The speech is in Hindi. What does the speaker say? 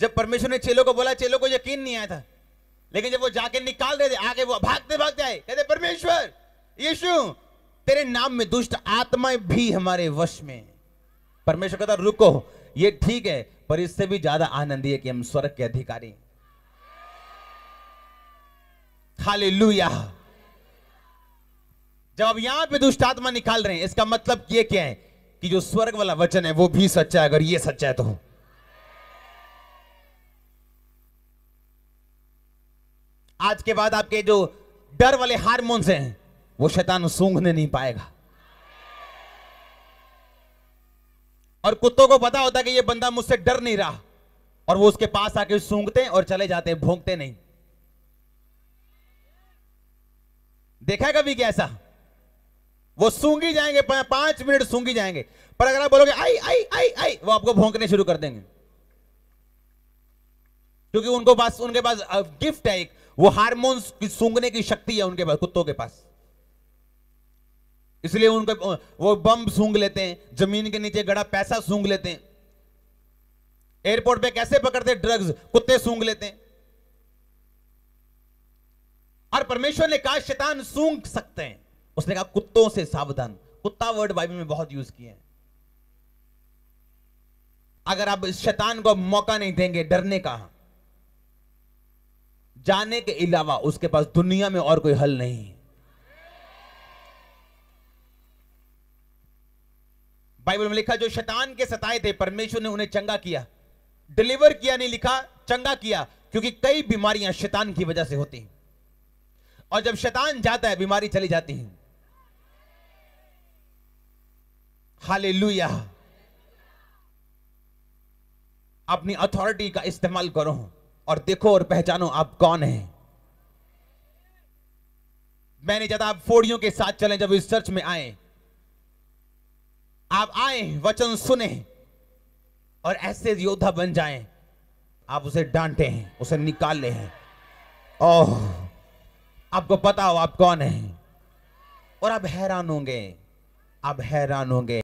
जब परमेश्वर ने चेलों को बोला चेलों को यकीन नहीं आया था लेकिन जब वो जाके निकाल रहे थे आगे वो भागते भागते आए कहते परमेश्वर यीशु तेरे नाम में दुष्ट आत्माएं भी हमारे वश में परमेश्वर कहता रुको ये ठीक है पर इससे भी ज्यादा आनंदी है कि हम स्वर्ग के अधिकारी खाली जब अब यहां पे दुष्ट आत्मा निकाल रहे हैं इसका मतलब ये क्या है कि जो स्वर्ग वाला वचन है वो भी सच्चा है अगर ये सच्चा है तो आज के बाद आपके जो डर वाले हारमोन्स हैं वो शैतान सूंघने नहीं पाएगा और कुत्तों को पता होता कि ये बंदा मुझसे डर नहीं रहा और वो उसके पास आके सूंघते और चले जाते हैं भोंगते नहीं देखा कभी कैसा वो सूंघी जाएंगे पांच मिनट सूंघी जाएंगे पर अगर आप बोलोगे आई आई आई आई वो आपको भोंकने शुरू कर देंगे क्योंकि उनको पास उनके पास गिफ्ट है एक वो हार्मोन्स की सूंघने की शक्ति है उनके पास कुत्तों के पास इसलिए उनके वो बम सूंघ लेते हैं जमीन के नीचे गड़ा पैसा सूंघ लेते हैं एयरपोर्ट पे कैसे पकड़ते ड्रग्स कुत्ते सूंघ लेते हैं और परमेश्वर ने कहा शैतान सूंघ सकते हैं उसने कहा कुत्तों से सावधान कुत्ता वर्ड बाइबल में बहुत यूज किए हैं अगर आप शैतान को मौका नहीं देंगे डरने का जाने के अलावा उसके पास दुनिया में और कोई हल नहीं बाइबल में लिखा जो शैतान के सताए थे परमेश्वर ने उन्हें चंगा किया डिलीवर किया नहीं लिखा चंगा किया क्योंकि कई बीमारियां शैतान की वजह से होती हैं और जब शैतान जाता है बीमारी चली जाती है हाले अपनी अथॉरिटी का इस्तेमाल करो और देखो और पहचानो आप कौन हैं मैंने ज्यादा आप फोड़ियों के साथ चले जब इस चर्च में आए आप आए वचन सुने और ऐसे योद्धा बन जाएं आप उसे डांटे हैं उसे ले हैं ओह आपको पता हो आप कौन हैं और आप हैरान होंगे आप हैरान होंगे